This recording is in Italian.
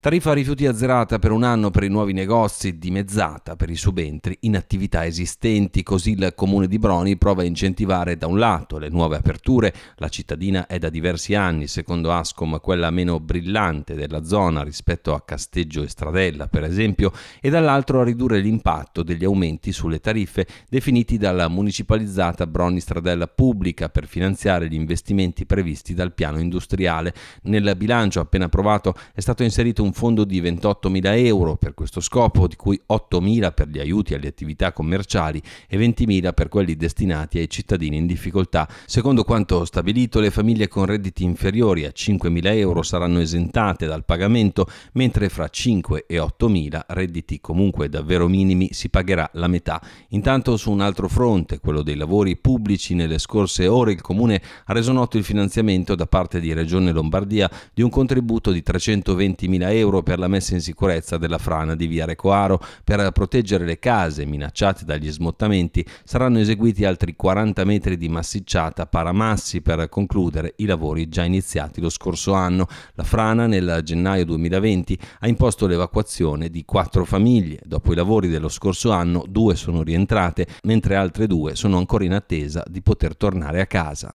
Tariffa rifiuti azzerata per un anno per i nuovi negozi, dimezzata per i subentri in attività esistenti, così il comune di Broni prova a incentivare da un lato le nuove aperture, la cittadina è da diversi anni, secondo Ascom, quella meno brillante della zona rispetto a Casteggio e Stradella per esempio, e dall'altro a ridurre l'impatto degli aumenti sulle tariffe definiti dalla municipalizzata Broni Stradella Pubblica per finanziare gli investimenti previsti dal piano industriale. Nel bilancio appena approvato è stato inserito un un fondo di 28.000 euro per questo scopo, di cui 8.000 per gli aiuti alle attività commerciali e 20.000 per quelli destinati ai cittadini in difficoltà. Secondo quanto stabilito, le famiglie con redditi inferiori a 5.000 euro saranno esentate dal pagamento, mentre fra 5 e 8.000 redditi comunque davvero minimi si pagherà la metà. Intanto su un altro fronte, quello dei lavori pubblici, nelle scorse ore il Comune ha reso noto il finanziamento da parte di Regione Lombardia di un contributo di 320.000 euro euro per la messa in sicurezza della frana di via Recoaro. Per proteggere le case minacciate dagli smottamenti saranno eseguiti altri 40 metri di massicciata paramassi per concludere i lavori già iniziati lo scorso anno. La frana nel gennaio 2020 ha imposto l'evacuazione di quattro famiglie. Dopo i lavori dello scorso anno due sono rientrate, mentre altre due sono ancora in attesa di poter tornare a casa.